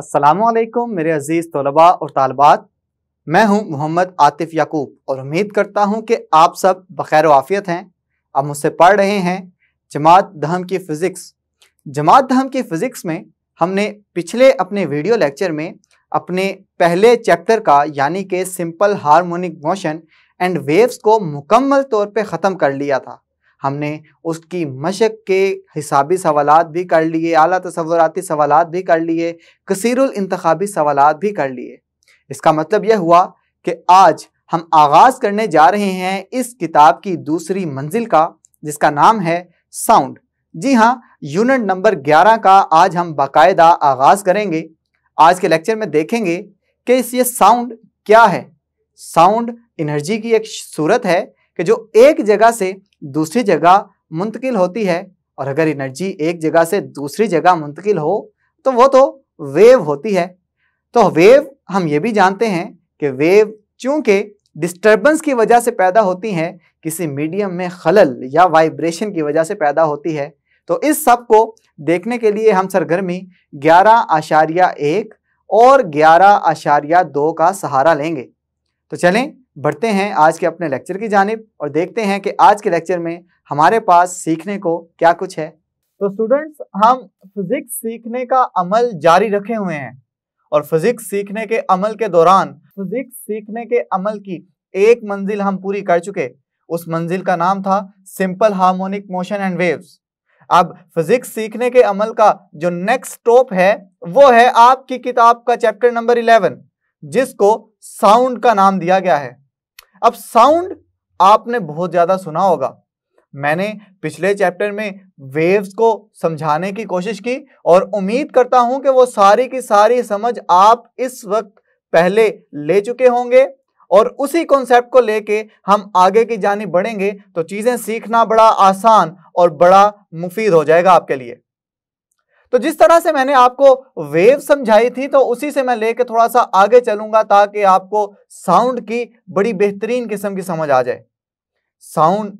असलम मेरे अज़ीज़ तलबा और तालबात मैं हूँ मोहम्मद आतिफ़ याकूब और उम्मीद करता हूँ कि आप सब बखैर आफियत हैं आप मुझसे पढ़ रहे हैं जमात दहम की फ़िज़िक्स जमात दहम की फ़िज़िक्स में हमने पिछले अपने वीडियो लेक्चर में अपने पहले चैप्टर का यानी कि simple harmonic motion and waves को मुकम्मल तौर पे ख़त्म कर लिया था हमने उसकी मशक के हिसाबी सवाल भी कर लिए अली तस्वरती सवाल भी कर लिए कसरतबी सवाल भी कर लिए इसका मतलब यह हुआ कि आज हम आगाज़ करने जा रहे हैं इस किताब की दूसरी मंजिल का जिसका नाम है साउंड जी हाँ यूनिट नंबर 11 का आज हम बाकायदा आगाज़ करेंगे आज के लेक्चर में देखेंगे कि ये साउंड क्या है साउंड एनर्जी की एक सूरत है कि जो एक जगह से दूसरी जगह मुंतकिल होती है और अगर एनर्जी एक जगह से दूसरी जगह मुंतकिल हो तो वो तो वेव होती है तो वेव हम ये भी जानते हैं कि वेव चूंकि डिस्टर्बेंस की वजह से पैदा होती हैं किसी मीडियम में खलल या वाइब्रेशन की वजह से पैदा होती है तो इस सब को देखने के लिए हम सरगर्मी ग्यारह आशारिया एक और ग्यारह आशारिया दो का सहारा लेंगे तो चलें बढ़ते हैं आज के अपने लेक्चर की जानब और देखते हैं कि आज के लेक्चर में हमारे पास सीखने को क्या कुछ है तो स्टूडेंट्स हम फिज़िक्स सीखने का अमल जारी रखे हुए हैं और फिज़िक्स सीखने के अमल के दौरान फिज़िक्स सीखने के अमल की एक मंजिल हम पूरी कर चुके उस मंजिल का नाम था simple harmonic motion and waves अब फिज़िक्स सीखने के अमल का जो नेक्स्ट स्टॉप है वो है आपकी किताब का चैप्टर नंबर इलेवन जिसको साउंड का नाम दिया गया है अब साउंड आपने बहुत ज़्यादा सुना होगा मैंने पिछले चैप्टर में वेव्स को समझाने की कोशिश की और उम्मीद करता हूं कि वो सारी की सारी समझ आप इस वक्त पहले ले चुके होंगे और उसी कॉन्सेप्ट को लेके हम आगे की जानी बढ़ेंगे तो चीज़ें सीखना बड़ा आसान और बड़ा मुफीद हो जाएगा आपके लिए तो जिस तरह से मैंने आपको वेव समझाई थी तो उसी से मैं लेके थोड़ा सा आगे चलूंगा ताकि आपको साउंड की बड़ी बेहतरीन किस्म की समझ आ जाए साउंड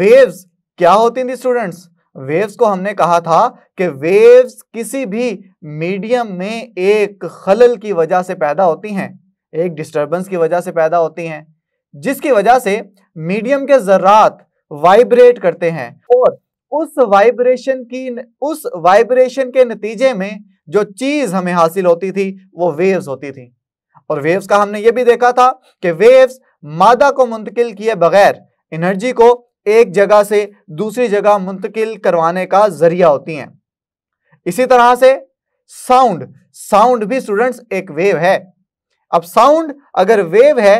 वेव्स क्या होती थी स्टूडेंट्स वेव्स को हमने कहा था कि वेव्स किसी भी मीडियम में एक खलल की वजह से पैदा होती हैं एक डिस्टर्बेंस की वजह से पैदा होती हैं जिसकी वजह से मीडियम के जरात वाइब्रेट करते हैं और उस वाइब्रेशन की उस वाइब्रेशन के नतीजे में जो चीज हमें हासिल होती थी वो वेव्स होती थी और वेव्स का हमने ये भी देखा था कि वेव्स मादा को मुंतकिल किए बगैर एनर्जी को एक जगह से दूसरी जगह मुंतकिल करवाने का जरिया होती हैं इसी तरह से साउंड साउंड भी स्टूडेंट्स एक वेव है अब साउंड अगर वेव है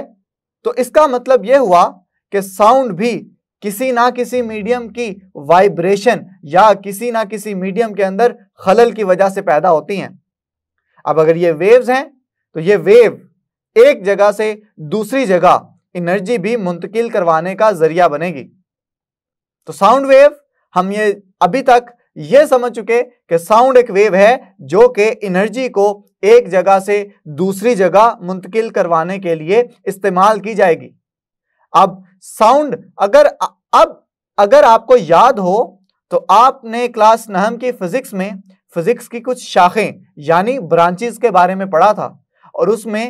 तो इसका मतलब यह हुआ कि साउंड भी किसी ना किसी मीडियम की वाइब्रेशन या किसी ना किसी मीडियम के अंदर खलल की वजह से पैदा होती हैं अब अगर ये वेव्स हैं तो ये वेव एक जगह से दूसरी जगह एनर्जी भी मुंतकिल करवाने का जरिया बनेगी तो साउंड वेव हम ये अभी तक ये समझ चुके कि साउंड एक वेव है जो कि एनर्जी को एक जगह से दूसरी जगह मुंतकिल करवाने के लिए इस्तेमाल की जाएगी अब साउंड अगर अब अगर आपको याद हो तो आपने क्लास नहम की फिजिक्स में फिजिक्स की कुछ शाखें यानी ब्रांचेस के बारे में पढ़ा था और उसमें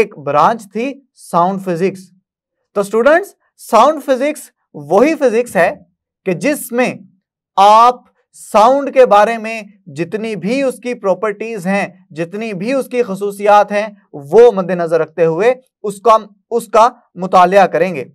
एक ब्रांच थी साउंड फिजिक्स तो स्टूडेंट्स साउंड फिजिक्स वही फिजिक्स है कि जिसमें आप साउंड के बारे में जितनी भी उसकी प्रॉपर्टीज हैं जितनी भी उसकी खसूसियात हैं वो मद्देनजर रखते हुए उसका उसका मुताल करेंगे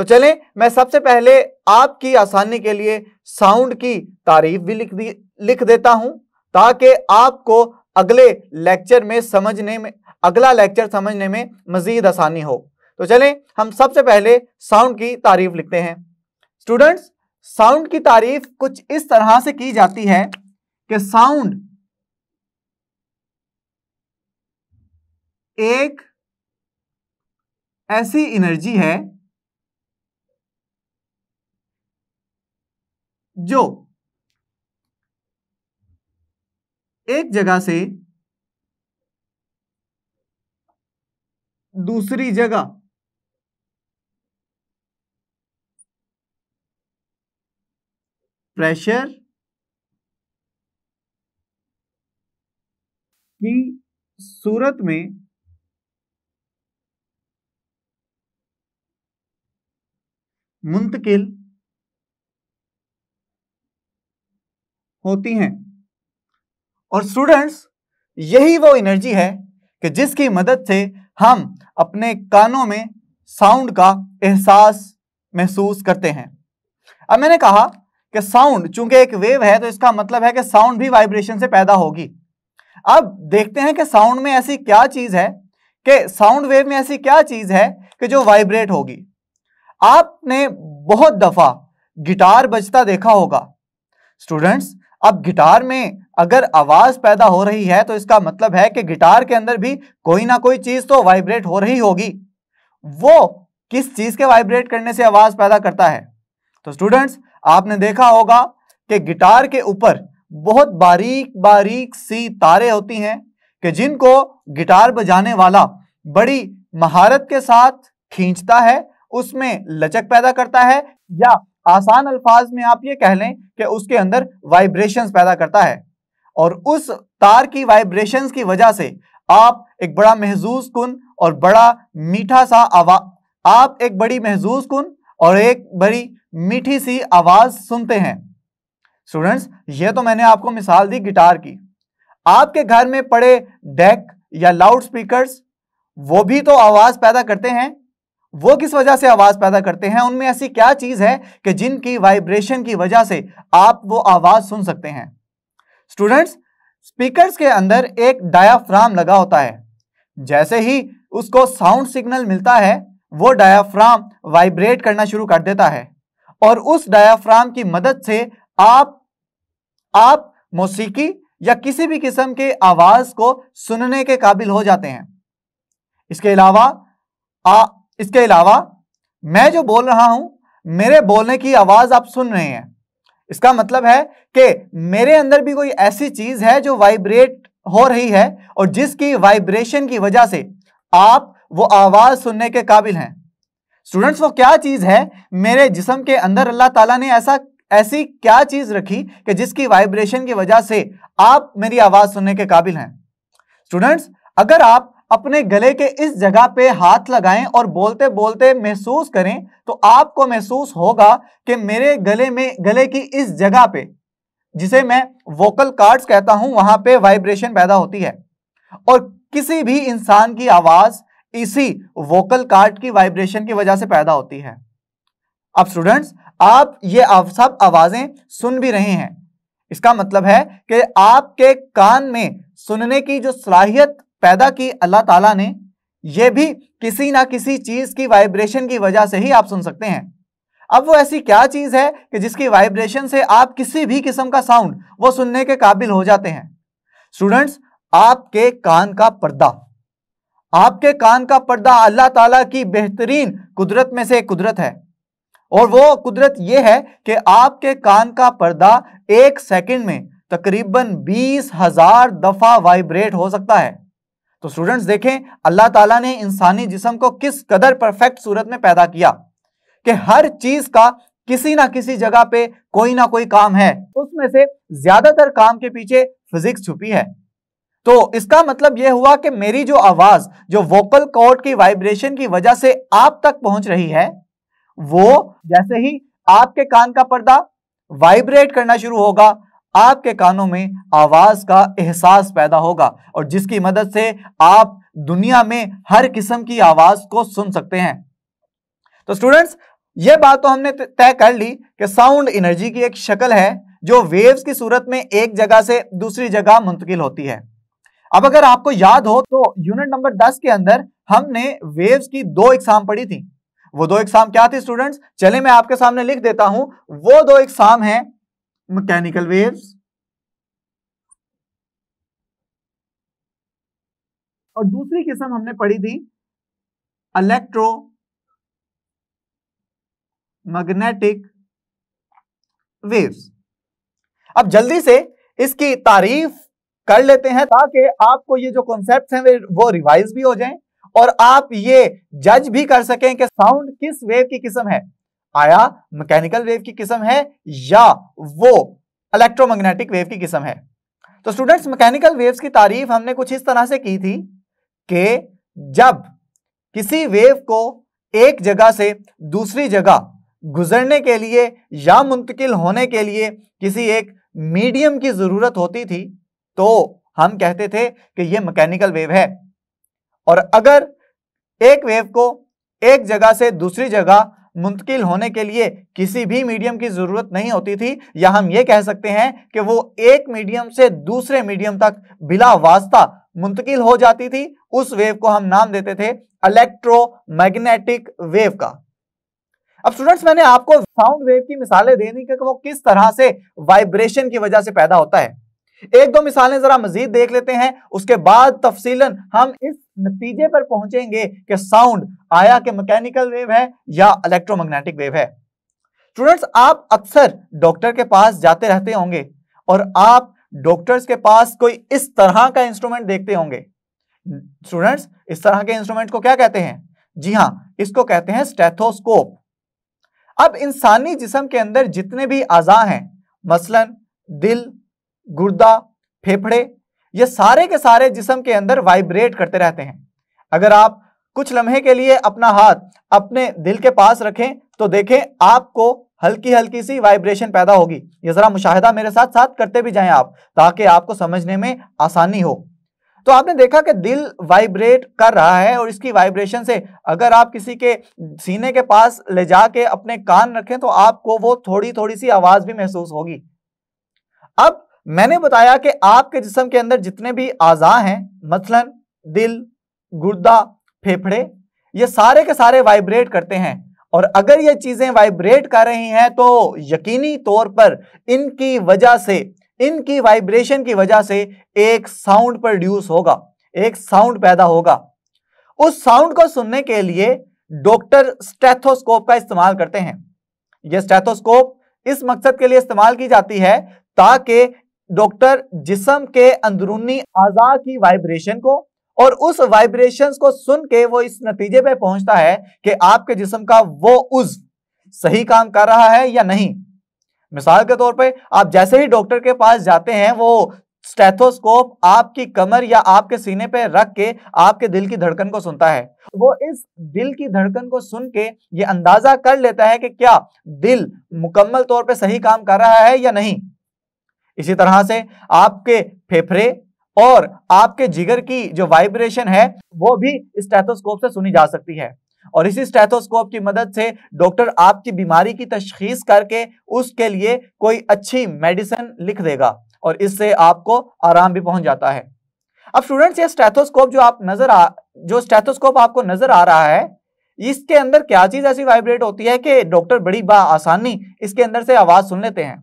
तो चलें मैं सबसे पहले आपकी आसानी के लिए साउंड की तारीफ भी लिख दी लिख देता हूं ताकि आपको अगले लेक्चर में समझने में अगला लेक्चर समझने में मजीद आसानी हो तो चलें हम सबसे पहले साउंड की तारीफ लिखते हैं स्टूडेंट्स साउंड की तारीफ कुछ इस तरह से की जाती है कि साउंड एक ऐसी एनर्जी है जो एक जगह से दूसरी जगह प्रेशर की सूरत में मुंतकिल होती हैं और स्टूडेंट्स यही वो एनर्जी है कि जिसकी मदद से हम अपने कानों में साउंड का एहसास महसूस करते हैं अब मैंने कहा कि साउंड चूंकि एक वेव है तो इसका मतलब है कि साउंड भी वाइब्रेशन से पैदा होगी अब देखते हैं कि साउंड में ऐसी क्या चीज है कि साउंड वेव में ऐसी क्या चीज है कि जो वाइब्रेट होगी आपने बहुत दफा गिटार बजता देखा होगा स्टूडेंट्स अब गिटार में अगर आवाज पैदा हो रही है तो इसका मतलब है कि गिटार के अंदर भी कोई ना कोई चीज तो वाइब्रेट हो रही होगी वो किस चीज के वाइब्रेट करने से आवाज पैदा करता है तो स्टूडेंट्स आपने देखा होगा कि गिटार के ऊपर बहुत बारीक बारीक सी तारे होती हैं कि जिनको गिटार बजाने वाला बड़ी महारत के साथ खींचता है उसमें लचक पैदा करता है या आसान अल्फाज में आप ये कह लें कि उसके अंदर वाइब्रेशंस पैदा करता है और उस तार की वाइब्रेशंस की वजह से आप एक बड़ा महजूज कन और बड़ा मीठा सा आवाज आप एक बड़ी महजूज कन और एक बड़ी मीठी सी आवाज सुनते हैं स्टूडेंट्स ये तो मैंने आपको मिसाल दी गिटार की आपके घर में पड़े डेक या लाउड स्पीकर वो भी तो आवाज पैदा करते हैं वो किस वजह से आवाज पैदा करते हैं उनमें ऐसी क्या चीज है कि जिनकी वाइब्रेशन की वजह से आप वो आवाज सुन सकते हैं स्टूडेंट्स स्पीकर्स के अंदर एक डायाफ्राम लगा होता है जैसे ही उसको साउंड सिग्नल मिलता है वो डायाफ्राम वाइब्रेट करना शुरू कर देता है और उस डायाफ्राम की मदद से आप आप मौसीकी या किसी भी किस्म के आवाज को सुनने के काबिल हो जाते हैं इसके अलावा इसके अलावा मैं जो बोल रहा हूं मेरे बोलने की आवाज आप सुन रहे हैं इसका मतलब है कि मेरे अंदर भी कोई ऐसी चीज है जो वाइब्रेट हो रही है और जिसकी वाइब्रेशन की वजह से आप वो आवाज सुनने के काबिल हैं स्टूडेंट्स वो क्या चीज है मेरे जिसम के अंदर अल्लाह ताला ने ऐसा ऐसी क्या चीज रखी कि जिसकी वाइब्रेशन की वजह से आप मेरी आवाज सुनने के काबिल हैं स्टूडेंट्स अगर आप अपने गले के इस जगह पे हाथ लगाएं और बोलते बोलते महसूस करें तो आपको महसूस होगा कि मेरे गले में गले की इस जगह पे जिसे मैं वोकल कार्ड्स कहता हूं वहां पे वाइब्रेशन पैदा होती है और किसी भी इंसान की आवाज इसी वोकल कार्ड की वाइब्रेशन की वजह से पैदा होती है अब स्टूडेंट्स आप ये सब आवाजें सुन भी रहे हैं इसका मतलब है कि आपके कान में सुनने की जो सलाहियत पैदा की अल्लाह ताला ने यह भी किसी ना किसी चीज की वाइब्रेशन की वजह से ही आप सुन सकते हैं अब वो ऐसी क्या चीज है कि जिसकी वाइब्रेशन से आप किसी भी किस्म का साउंड वो सुनने के काबिल हो जाते हैं स्टूडेंट्स आपके कान का पर्दा आपके कान का पर्दा अल्लाह ताला की बेहतरीन कुदरत में से एक कुदरत है और वो कुदरत ये है कि आपके कान का पर्दा एक सेकंड में तकरीबन बीस हजार दफा वाइब्रेट हो सकता है तो स्टूडेंट्स देखें अल्लाह ताला ने इंसानी जिसम को किस कदर परफेक्ट सूरत में पैदा किया कि हर चीज का किसी ना किसी जगह पे कोई ना कोई काम है उसमें से ज्यादातर काम के पीछे फिजिक्स छुपी है तो इसका मतलब यह हुआ कि मेरी जो आवाज जो वोकल कॉर्ड की वाइब्रेशन की वजह से आप तक पहुंच रही है वो जैसे ही आपके कान का पर्दा वाइब्रेट करना शुरू होगा आपके कानों में आवाज का एहसास पैदा होगा और जिसकी मदद से आप दुनिया में हर किस्म की आवाज को सुन सकते हैं तो स्टूडेंट्स यह बात तो हमने तय कर ली कि साउंड एनर्जी की एक शक्ल है जो वेव्स की सूरत में एक जगह से दूसरी जगह मुंतकिल होती है अब अगर आपको याद हो तो यूनिट नंबर 10 के अंदर हमने वेव्स की दो एग्जाम पढ़ी थी वो दो एग्जाम क्या थी स्टूडेंट्स चले मैं आपके सामने लिख देता हूं वो दो एग्जाम है मैकेनिकल वेव्स और दूसरी किस्म हमने पढ़ी थी इलेक्ट्रो मैग्नेटिक वेव्स अब जल्दी से इसकी तारीफ कर लेते हैं ताकि आपको ये जो कॉन्सेप्ट हैं वो रिवाइज भी हो जाएं और आप ये जज भी कर सकें कि साउंड किस वेव की किस्म है आया मैकेनिकल वेव की किस्म है या वो इलेक्ट्रोमैग्नेटिक वेव की किस्म है तो स्टूडेंट्स मैकेनिकल वेव्स की तारीफ हमने कुछ इस तरह से की थी कि जब किसी वेव को एक जगह से दूसरी जगह गुजरने के लिए या मुंतकिल होने के लिए किसी एक मीडियम की जरूरत होती थी तो हम कहते थे कि यह मैकेनिकल वेव है और अगर एक वेव को एक जगह से दूसरी जगह मुंतकिल होने के लिए किसी भी मीडियम की ज़रूरत नहीं होती थी या हम ये कह सकते हैं कि वो एक मीडियम से दूसरे मीडियम तक बिला वास्ता मुंतकिल हो जाती थी उस वेव को हम नाम देते थे इलेक्ट्रोमैग्नेटिक वेव का अब स्टूडेंट्स मैंने आपको साउंड वेव की मिसालें दे दी कि वो किस तरह से वाइब्रेशन की वजह से पैदा होता है एक दो मिसालें जरा मजीद देख लेते हैं उसके बाद तफसीलन हम इस नतीजे पर पहुंचेंगे कि साउंड आया कि मैकेनिकल वेव है या इलेक्ट्रोमैग्नेटिक वेव है स्टूडेंट्स आप अक्सर डॉक्टर के पास जाते रहते होंगे और आप डॉक्टर्स के पास कोई इस तरह का इंस्ट्रूमेंट देखते होंगे स्टूडेंट्स इस तरह के इंस्ट्रूमेंट को क्या कहते हैं जी हाँ इसको कहते हैं स्टेथोस्कोप अब इंसानी जिसम के अंदर जितने भी आजा हैं मसलन दिल गुर्दा फेफड़े ये सारे के सारे जिसम के अंदर वाइब्रेट करते रहते हैं अगर आप कुछ लम्हे के लिए अपना हाथ अपने दिल के पास रखें तो देखें आपको हल्की हल्की सी वाइब्रेशन पैदा होगी ये जरा मुशाहिदा मेरे साथ साथ करते भी जाएं आप ताकि आपको समझने में आसानी हो तो आपने देखा कि दिल वाइब्रेट कर रहा है और इसकी वाइब्रेशन से अगर आप किसी के सीने के पास ले जाके अपने कान रखें तो आपको वो थोड़ी थोड़ी सी आवाज भी महसूस होगी अब मैंने बताया कि आपके जिसम के अंदर जितने भी आज़ा हैं मसलन दिल गुर्दा फेफड़े ये सारे के सारे वाइब्रेट करते हैं और अगर ये चीज़ें वाइब्रेट कर रही हैं तो यकीनी तौर पर इनकी वजह से इनकी वाइब्रेशन की वजह से एक साउंड प्रोड्यूस होगा एक साउंड पैदा होगा उस साउंड को सुनने के लिए डॉक्टर स्टेथोस्कोप का इस्तेमाल करते हैं यह स्टेथोस्कोप इस मकसद के लिए इस्तेमाल की जाती है ताकि डॉक्टर जिसम के अंदरूनी आजा की वाइब्रेशन को और उस वाइब्रेशंस को सुन के वो इस नतीजे पे पहुंचता है कि आपके जिसम का वो उज सही काम कर रहा है या नहीं मिसाल के तौर पे आप जैसे ही डॉक्टर के पास जाते हैं वो स्टेथोस्कोप आपकी कमर या आपके सीने पे रख के आपके दिल की धड़कन को सुनता है वो इस दिल की धड़कन को सुन के ये अंदाजा कर लेता है कि क्या दिल मुकम्मल तौर पर सही काम कर रहा है या नहीं इसी तरह से आपके फेफड़े और आपके जिगर की जो वाइब्रेशन है वो भी स्टेथोस्कोप से सुनी जा सकती है और इसी स्टेथोस्कोप की मदद से डॉक्टर आपकी बीमारी की तशखीस करके उसके लिए कोई अच्छी मेडिसिन लिख देगा और इससे आपको आराम भी पहुंच जाता है अब स्टूडेंट्स ये स्टेथोस्कोप जो आप नजर आ जो स्टेथोस्कोप आपको नजर आ रहा है इसके अंदर क्या चीज ऐसी वाइब्रेट होती है कि डॉक्टर बड़ी बा आसानी इसके अंदर से आवाज सुन लेते हैं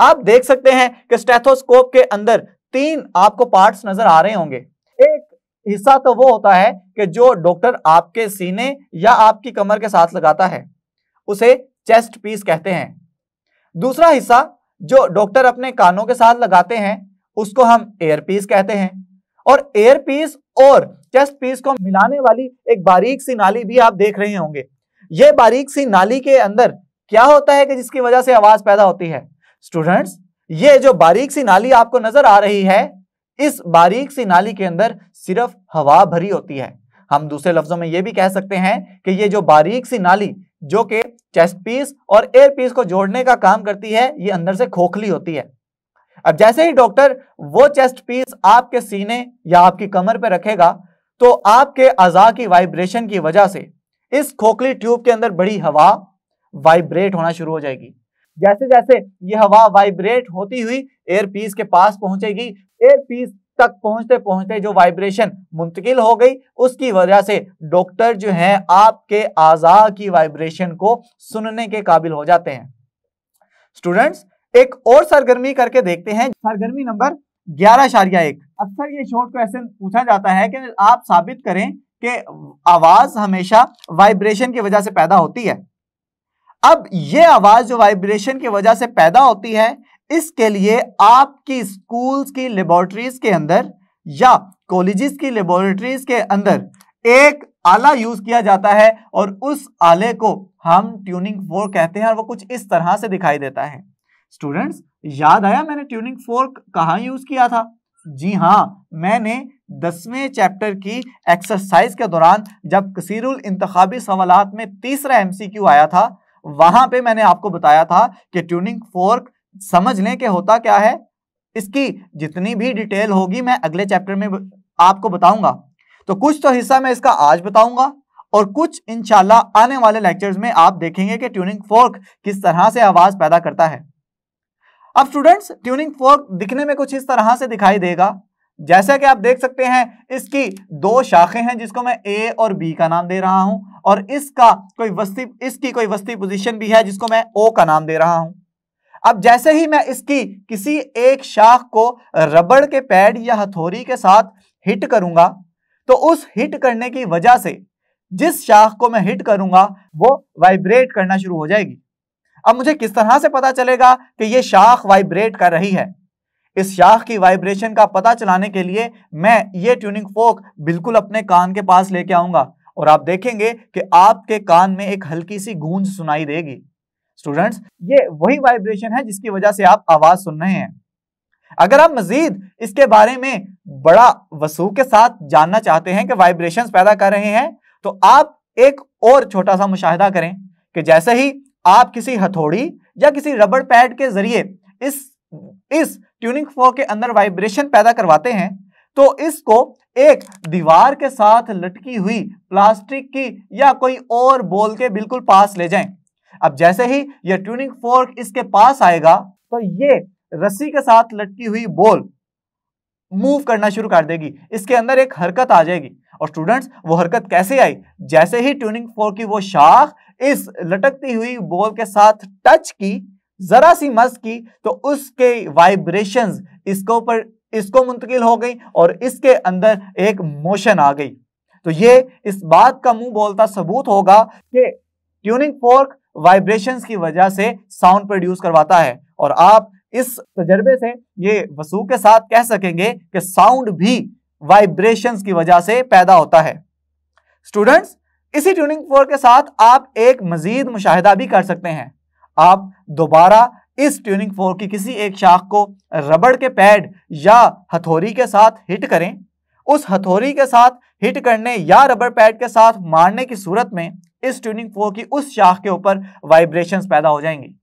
आप देख सकते हैं कि स्टेथोस्कोप के अंदर तीन आपको पार्ट्स नजर आ रहे होंगे एक हिस्सा तो वो होता है कि जो डॉक्टर आपके सीने या आपकी कमर के साथ लगाता है उसे चेस्ट पीस कहते हैं दूसरा हिस्सा जो डॉक्टर अपने कानों के साथ लगाते हैं उसको हम एयर पीस कहते हैं और एयर पीस और चेस्ट पीस को मिलाने वाली एक बारीक सी नाली भी आप देख रहे होंगे ये बारीक सी नाली के अंदर क्या होता है कि जिसकी वजह से आवाज पैदा होती है स्टूडेंट्स ये जो बारीक सी नाली आपको नजर आ रही है इस बारीक सी नाली के अंदर सिर्फ हवा भरी होती है हम दूसरे लफ्जों में यह भी कह सकते हैं कि ये जो बारीक सी नाली जो कि चेस्ट पीस और एयर पीस को जोड़ने का काम करती है ये अंदर से खोखली होती है अब जैसे ही डॉक्टर वो चेस्ट पीस आपके सीने या आपकी कमर पर रखेगा तो आपके अजा की वाइब्रेशन की वजह से इस खोखली ट्यूब के अंदर बड़ी हवा वाइब्रेट होना शुरू हो जाएगी जैसे जैसे ये हवा वाइब्रेट होती हुई एयर पीस के पास पहुंचेगी एयर पीस तक पहुंचते पहुंचते जो वाइब्रेशन मुंतकिल हो गई उसकी वजह से डॉक्टर जो हैं आपके आजा की वाइब्रेशन को सुनने के काबिल हो जाते हैं स्टूडेंट्स एक और सरगर्मी करके देखते हैं सरगर्मी नंबर ग्यारह शारिया एक अक्सर ये शॉर्ट क्वेश्चन पूछा जाता है कि आप साबित करें कि आवाज हमेशा वाइब्रेशन की वजह से पैदा होती है अब ये आवाज जो वाइब्रेशन की वजह से पैदा होती है इसके लिए आपकी स्कूल्स की लेबोरेटरीज के अंदर या कॉलेजेस की लेबोरेटरीज के अंदर एक आला यूज किया जाता है और उस आले को हम ट्यूनिंग फोर्क कहते हैं और वो कुछ इस तरह से दिखाई देता है स्टूडेंट्स याद आया मैंने ट्यूनिंग फोर्क कहाँ यूज किया था जी हाँ मैंने दसवें चैप्टर की एक्सरसाइज के दौरान जब कसीरुल इंतबी सवालत में तीसरा एमसीक्यू आया था वहां पे मैंने आपको बताया था कि ट्यूनिंग फोर्क समझ लें कि होता क्या है इसकी जितनी भी डिटेल होगी मैं अगले चैप्टर में आपको बताऊंगा तो कुछ तो हिस्सा मैं इसका आज बताऊंगा और कुछ इंशाल्लाह आने वाले लेक्चर्स में आप देखेंगे कि ट्यूनिंग फोर्क किस तरह से आवाज पैदा करता है अब स्टूडेंट्स ट्यूनिंग फोर्क दिखने में कुछ इस तरह से दिखाई देगा जैसा कि आप देख सकते हैं इसकी दो शाखें हैं जिसको मैं ए और बी का नाम दे रहा हूं और इसका कोई वस्ती इसकी कोई वस्ती पोजीशन भी है जिसको मैं ओ का नाम दे रहा हूं अब जैसे ही मैं इसकी किसी एक शाख को रबड़ के पैड या हथोरी के साथ हिट करूंगा तो उस हिट करने की वजह से जिस शाख को मैं हिट करूंगा वो वाइब्रेट करना शुरू हो जाएगी अब मुझे किस तरह से पता चलेगा कि ये शाख वाइब्रेट कर रही है इस शाख की वाइब्रेशन का पता चलाने के लिए मैं ये ट्यूनिंग फोक बिल्कुल अपने कान के पास लेके आऊंगा और आप देखेंगे कि आपके कान में एक हल्की सी गूंज सुनाई देगी स्टूडेंट्स ये वही वाइब्रेशन है जिसकी वजह से आप आवाज सुन रहे हैं अगर आप मजीद इसके बारे में बड़ा वसू के साथ जानना चाहते हैं कि वाइब्रेशंस पैदा कर रहे हैं तो आप एक और छोटा सा मुशाहिदा करें कि जैसे ही आप किसी हथौड़ी या किसी रबड़ पैड के जरिए इस इस ट्यूनिंग फोर के अंदर वाइब्रेशन पैदा करवाते हैं तो इसको एक दीवार के साथ लटकी हुई प्लास्टिक की या कोई और बोल के बिल्कुल पास ले जाएं। अब जैसे ही यह ट्यूनिंग फोर्क इसके पास आएगा तो ये रस्सी के साथ लटकी हुई बोल मूव करना शुरू कर देगी इसके अंदर एक हरकत आ जाएगी और स्टूडेंट्स वो हरकत कैसे आई जैसे ही ट्यूनिंग फोर्क की वो शाख इस लटकती हुई बॉल के साथ टच की जरा सी मस की तो उसके वाइब्रेशंस इसके ऊपर इसको मुंतकिल हो गई और इसके अंदर एक मोशन आ गई तो ये इस बात का मुंह बोलता सबूत होगा कि ट्यूनिंग फोर्क वाइब्रेशंस की वजह से साउंड प्रोड्यूस करवाता है और आप इस तजर्बे से ये वसूख के साथ कह सकेंगे कि साउंड भी वाइब्रेशंस की वजह से पैदा होता है स्टूडेंट्स इसी ट्यूनिंग फोर के साथ आप एक मजीद मुशाह भी कर सकते हैं आप दोबारा इस ट्यूनिंग फोर्क की किसी एक शाख को रबड़ के पैड या हथौरी के साथ हिट करें उस हथौरी के साथ हिट करने या रबड़ पैड के साथ मारने की सूरत में इस ट्यूनिंग फोर्क की उस शाख के ऊपर वाइब्रेशंस पैदा हो जाएंगी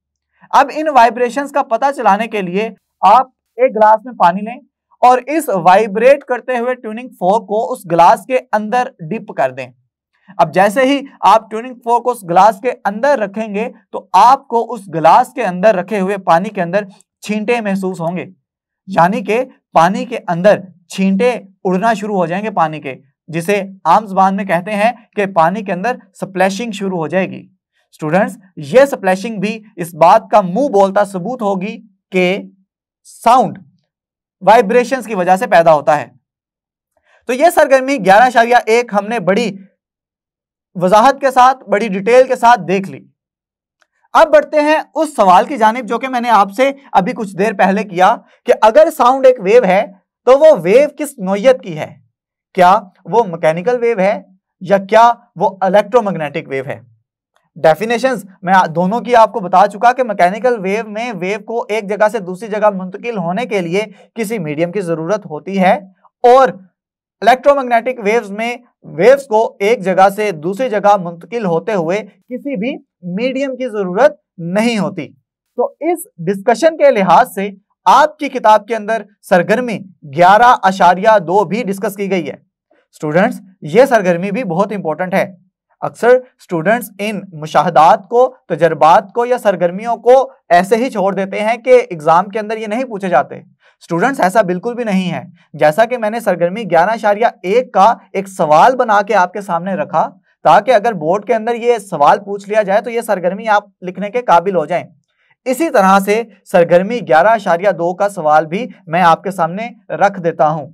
अब इन वाइब्रेशंस का पता चलाने के लिए आप एक ग्लास में पानी लें और इस वाइब्रेट करते हुए ट्यूनिंग फोर्क को उस ग्लास के अंदर डिप कर दें अब जैसे ही आप ट्यूनिंग फोर्क उस ग्लास के अंदर रखेंगे तो आपको उस ग्लास के अंदर रखे हुए पानी के अंदर छींटे महसूस होंगे यानी के पानी के अंदर छींटे उड़ना शुरू हो जाएंगे पानी के जिसे आम जबान में कहते हैं कि पानी के अंदर स्प्लैशिंग शुरू हो जाएगी स्टूडेंट्स ये स्प्लैशिंग भी इस बात का मुंह बोलता सबूत होगी कि साउंड वाइब्रेशंस की वजह से पैदा होता है तो ये सरगर्मी ग्यारह शाविया एक हमने बड़ी वजाहत के साथ बड़ी डिटेल के साथ देख ली अब बढ़ते हैं उस सवाल की जानब जो कि मैंने आपसे अभी कुछ देर पहले किया कि अगर साउंड एक वेव है तो वो वेव किस नोयत की है क्या वो मैकेनिकल वेव है या क्या वो इलेक्ट्रोमैग्नेटिक वेव है डेफिनेशंस मैं दोनों की आपको बता चुका कि मैकेनिकल वेव में वेव को एक जगह से दूसरी जगह मुंतकिल होने के लिए किसी मीडियम की ज़रूरत होती है और इलेक्ट्रोमैग्नेटिक वेव्स में वेव्स को एक जगह से दूसरी जगह मुंतकिल होते हुए किसी भी मीडियम की जरूरत नहीं होती तो इस डिस्कशन के लिहाज से आपकी किताब के अंदर सरगर्मी ग्यारह अशारिया दो भी डिस्कस की गई है स्टूडेंट्स ये सरगर्मी भी बहुत इंपॉर्टेंट है अक्सर स्टूडेंट्स इन मुशाहदात को तजर्बात को या सरगर्मियों को ऐसे ही छोड़ देते हैं कि एग्ज़ाम के अंदर ये नहीं पूछे जाते स्टूडेंट्स ऐसा बिल्कुल भी नहीं है जैसा कि मैंने सरगर्मी ग्यारह शारिया एक का एक सवाल बना के आपके सामने रखा ताकि अगर बोर्ड के अंदर ये सवाल पूछ लिया जाए तो ये सरगर्मी आप लिखने के काबिल हो जाए इसी तरह से सरगर्मी ग्यारह दो का सवाल भी मैं आपके सामने रख देता हूँ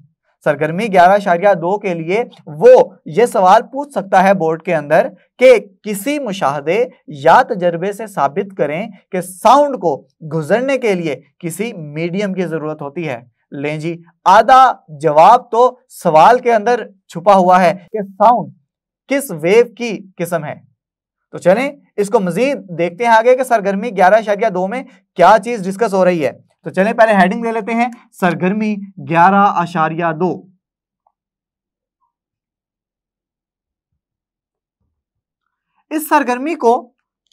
सरगर्मी ग्यारह शारिया दो के लिए वो ये सवाल पूछ सकता है बोर्ड के अंदर कि किसी मुशाहदे या तजर्बे से साबित करें कि साउंड को गुजरने के लिए किसी मीडियम की ज़रूरत होती है लें जी आधा जवाब तो सवाल के अंदर छुपा हुआ है कि साउंड किस वेव की किस्म है तो चलें इसको मजीद देखते हैं आगे कि सरगर्मी ग्यारह शारिया दो में क्या चीज़ डिस्कस हो रही है तो चले पहले हेडिंग ले लेते हैं सरगर्मी ग्यारह आशारिया दो इस सरगर्मी को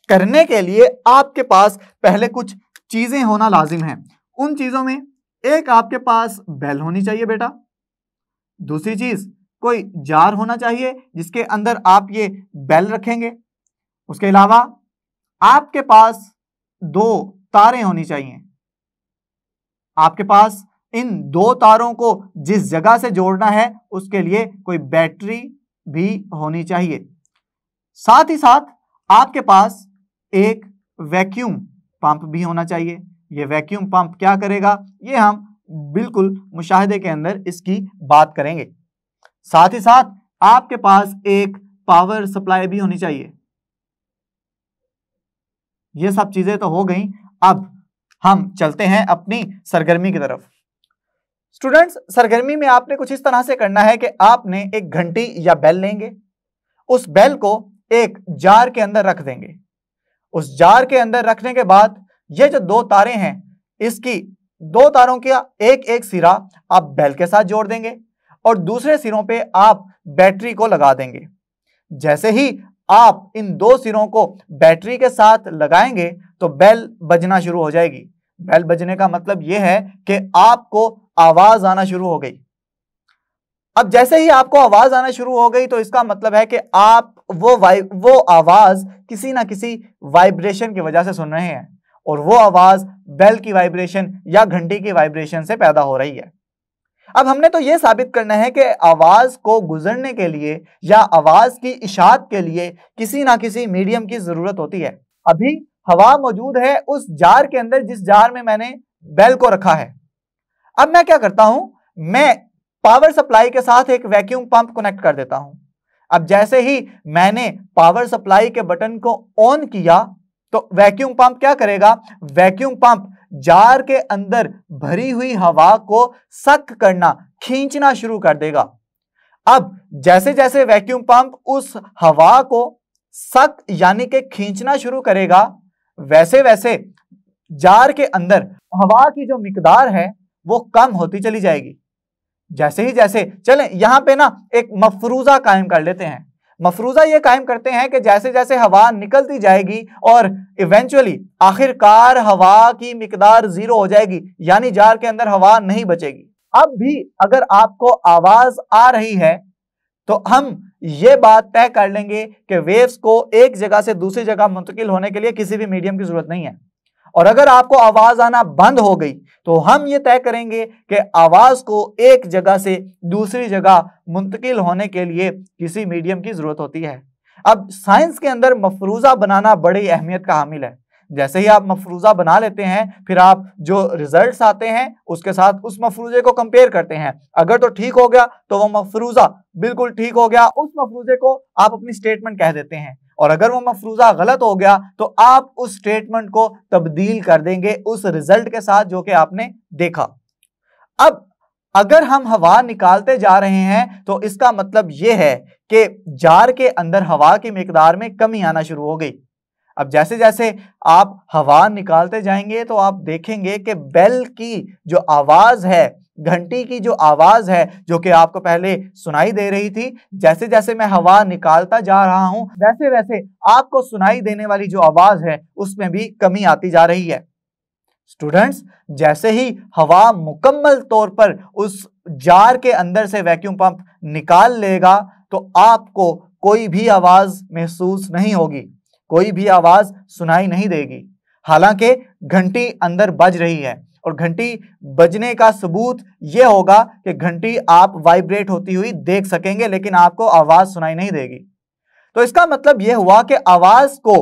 करने के लिए आपके पास पहले कुछ चीजें होना लाजिम है उन चीजों में एक आपके पास बेल होनी चाहिए बेटा दूसरी चीज कोई जार होना चाहिए जिसके अंदर आप ये बेल रखेंगे उसके अलावा आपके पास दो तारे होनी चाहिए आपके पास इन दो तारों को जिस जगह से जोड़ना है उसके लिए कोई बैटरी भी होनी चाहिए साथ ही साथ आपके पास एक वैक्यूम पंप भी होना चाहिए यह वैक्यूम पंप क्या करेगा यह हम बिल्कुल मुशाहिदे के अंदर इसकी बात करेंगे साथ ही साथ आपके पास एक पावर सप्लाई भी होनी चाहिए यह सब चीजें तो हो गई अब हम चलते हैं अपनी सरगर्मी की तरफ स्टूडेंट्स सरगर्मी में आपने कुछ इस तरह से करना है कि आपने एक घंटी या बैल लेंगे उस बैल को एक जार के अंदर रख देंगे उस जार के अंदर रखने के बाद ये जो दो तारे हैं इसकी दो तारों का एक एक सिरा आप बैल के साथ जोड़ देंगे और दूसरे सिरों पे आप बैटरी को लगा देंगे जैसे ही आप इन दो सिरों को बैटरी के साथ लगाएंगे तो बैल बजना शुरू हो जाएगी बैल बजने का मतलब यह है कि आपको आवाज आना शुरू हो गई अब जैसे ही आपको आवाज आना शुरू हो गई तो इसका मतलब है कि आप वो वो आवाज किसी ना किसी वाइब्रेशन की वजह से सुन रहे हैं और वो आवाज बेल की वाइब्रेशन या घंटी की वाइब्रेशन से पैदा हो रही है अब हमने तो ये साबित करना है कि आवाज को गुजरने के लिए या आवाज की इशात के लिए किसी ना किसी मीडियम की जरूरत होती है अभी हवा मौजूद है उस जार के अंदर जिस जार में मैंने बेल को रखा है अब मैं क्या करता हूं मैं पावर सप्लाई के साथ एक वैक्यूम पंप कनेक्ट कर देता हूं अब जैसे ही मैंने पावर सप्लाई के बटन को ऑन किया तो वैक्यूम पंप क्या करेगा वैक्यूम पंप जार के अंदर भरी हुई हवा को सक करना खींचना शुरू कर देगा अब जैसे जैसे वैक्यूम पंप उस हवा को सक यानी कि खींचना शुरू करेगा वैसे वैसे जार के अंदर हवा की जो मकदार है वो कम होती चली जाएगी जैसे ही जैसे चलें यहां पे ना एक मफरूजा कायम कर लेते हैं मफरूजा ये कायम करते हैं कि जैसे जैसे हवा निकलती जाएगी और इवेंचुअली आखिरकार हवा की मकदार जीरो हो जाएगी यानी जार के अंदर हवा नहीं बचेगी अब भी अगर आपको आवाज आ रही है तो हम ये बात तय कर लेंगे कि वेव्स को एक जगह से दूसरी जगह मुंतकिल होने के लिए किसी भी मीडियम की जरूरत नहीं है और अगर आपको आवाज आना बंद हो गई तो हम ये तय करेंगे कि आवाज को एक जगह से दूसरी जगह मुंतकिल होने के लिए किसी मीडियम की जरूरत होती है अब साइंस के अंदर मफरूजा बनाना बड़ी अहमियत का हामिल है जैसे ही आप मफरूज़ा बना लेते हैं फिर आप जो रिजल्ट आते हैं उसके साथ उस मफरूजे को कंपेयर करते हैं अगर तो ठीक हो गया तो वह मफरूज़ा बिल्कुल ठीक हो गया उस मफरूजे को आप अपनी स्टेटमेंट कह देते हैं और अगर वो मफरूजा गलत हो गया तो आप उस स्टेटमेंट को तब्दील कर देंगे उस रिजल्ट के साथ जो कि आपने देखा अब अगर हम हवा निकालते जा रहे हैं तो इसका मतलब यह है कि जार के अंदर हवा की मकदार में कमी आना शुरू हो गई अब जैसे जैसे आप हवा निकालते जाएंगे तो आप देखेंगे कि बेल की जो आवाज़ है घंटी की जो आवाज़ है जो कि आपको पहले सुनाई दे रही थी जैसे जैसे मैं हवा निकालता जा रहा हूं वैसे वैसे आपको सुनाई देने वाली जो आवाज़ है उसमें भी कमी आती जा रही है स्टूडेंट्स जैसे ही हवा मुकम्मल तौर पर उस जार के अंदर से वैक्यूम पंप निकाल लेगा तो आपको कोई भी आवाज़ महसूस नहीं होगी कोई भी आवाज सुनाई नहीं देगी हालांकि घंटी अंदर बज रही है और घंटी बजने का सबूत यह होगा कि घंटी आप वाइब्रेट होती हुई देख सकेंगे लेकिन आपको आवाज सुनाई नहीं देगी तो इसका मतलब यह हुआ कि आवाज को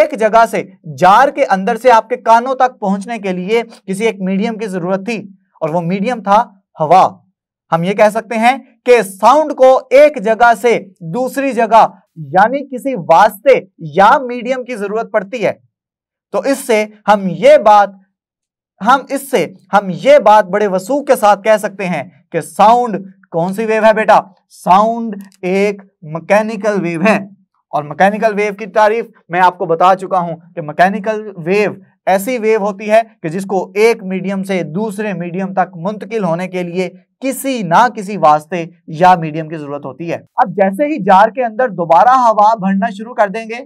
एक जगह से जार के अंदर से आपके कानों तक पहुंचने के लिए किसी एक मीडियम की जरूरत थी और वो मीडियम था हवा हम ये कह सकते हैं कि साउंड को एक जगह से दूसरी जगह यानी किसी वास्ते या मीडियम की जरूरत पड़ती है तो इससे हम ये बात हम इससे हम ये बात बड़े वसूख के साथ कह सकते हैं कि साउंड कौन सी वेव है बेटा साउंड एक मैकेनिकल वेव है और मैकेनिकल वेव की तारीफ मैं आपको बता चुका हूं कि मैकेनिकल वेव ऐसी वेव होती है कि जिसको एक मीडियम से दूसरे मीडियम तक मुंतकिल होने के लिए किसी ना किसी वास्ते या मीडियम की जरूरत होती है अब जैसे ही जार के अंदर दोबारा हवा भरना शुरू कर देंगे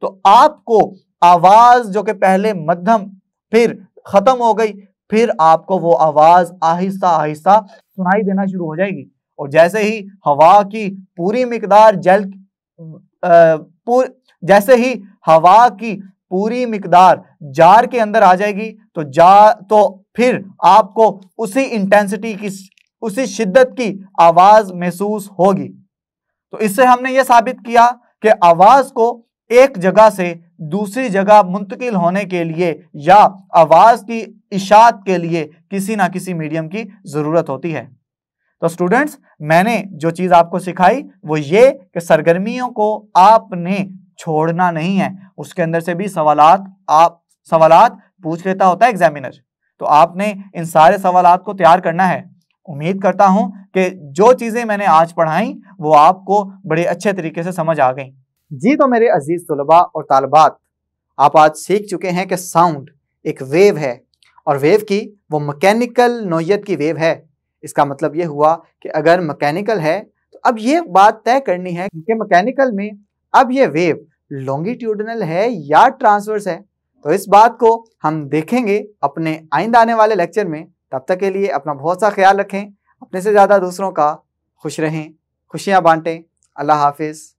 तो आपको आवाज जो कि पहले मध्यम फिर खत्म हो गई फिर आपको वो आवाज आहिस्ता आहिस्ता सुनाई देना शुरू हो जाएगी और जैसे ही हवा की पूरी मकदार जल आ, पूर, जैसे ही हवा की पूरी मकदार जार के अंदर आ जाएगी तो जा तो फिर आपको उसी इंटेंसिटी की उसी शिद्दत की आवाज़ महसूस होगी तो इससे हमने यह साबित किया कि आवाज़ को एक जगह से दूसरी जगह मुंतकिल होने के लिए या आवाज़ की इशात के लिए किसी ना किसी मीडियम की ज़रूरत होती है तो स्टूडेंट्स मैंने जो चीज़ आपको सिखाई वो ये कि सरगर्मियों को आपने छोड़ना नहीं है उसके अंदर से भी सवालात आप सवालात पूछ लेता होता है एग्जामिनर तो आपने इन सारे सवालात को तैयार करना है उम्मीद करता हूं कि जो चीज़ें मैंने आज पढ़ाई वो आपको बड़े अच्छे तरीके से समझ आ गई जी तो मेरे अजीज़ तलबा और तालबात आप आज सीख चुके हैं कि साउंड एक वेव है और वेव की वो मकैनिकल नोयत की वेव है इसका मतलब ये हुआ कि अगर मकैनिकल है तो अब ये बात तय करनी है कि मकैनिकल में अब ये वेव लॉन्गिट्यूडनल है या ट्रांसवर्स है तो इस बात को हम देखेंगे अपने आइंदा आने वाले लेक्चर में तब तक के लिए अपना बहुत सा ख्याल रखें अपने से ज़्यादा दूसरों का खुश रहें खुशियाँ बांटें अल्लाह हाफिज़